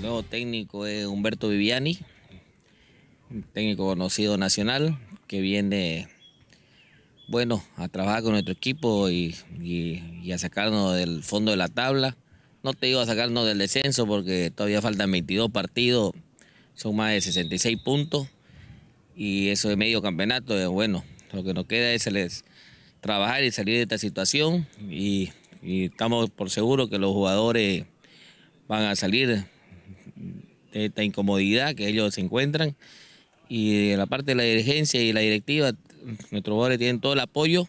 El nuevo técnico es Humberto Viviani, un técnico conocido nacional que viene, bueno, a trabajar con nuestro equipo y, a sacarnos del fondo de la tabla. No te digo a sacarnos del descenso porque todavía faltan 22 partidos, son más de 66 puntos y eso es medio campeonato es eh, bueno. Lo que nos queda es trabajar y salir de esta situación y, y estamos por seguro que los jugadores van a salir de esta incomodidad que ellos se encuentran. Y de la parte de la dirigencia y la directiva, nuestros jugadores tienen todo el apoyo.